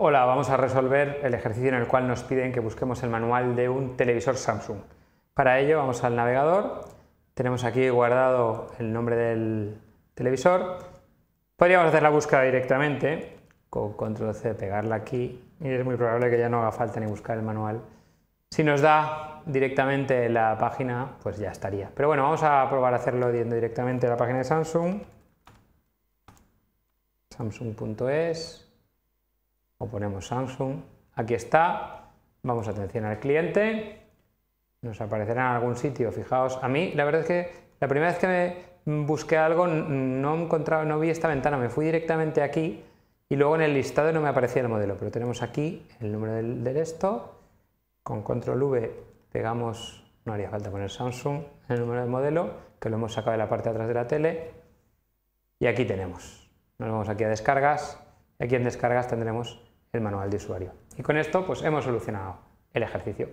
Hola, vamos a resolver el ejercicio en el cual nos piden que busquemos el manual de un televisor Samsung. Para ello vamos al navegador, tenemos aquí guardado el nombre del televisor. Podríamos hacer la búsqueda directamente con control C, pegarla aquí y es muy probable que ya no haga falta ni buscar el manual. Si nos da directamente la página, pues ya estaría. Pero bueno, vamos a probar a hacerlo yendo directamente a la página de Samsung. Samsung.es o ponemos Samsung. Aquí está, vamos a atención al cliente, nos aparecerá en algún sitio, fijaos, a mí la verdad es que la primera vez que me busqué algo no encontraba, no vi esta ventana, me fui directamente aquí y luego en el listado no me aparecía el modelo, pero tenemos aquí el número del, esto, con control V pegamos, no haría falta poner Samsung, el número del modelo, que lo hemos sacado de la parte de atrás de la tele, y aquí tenemos. Nos vamos aquí a descargas, Aquí en descargas tendremos el manual de usuario. Y con esto pues hemos solucionado el ejercicio.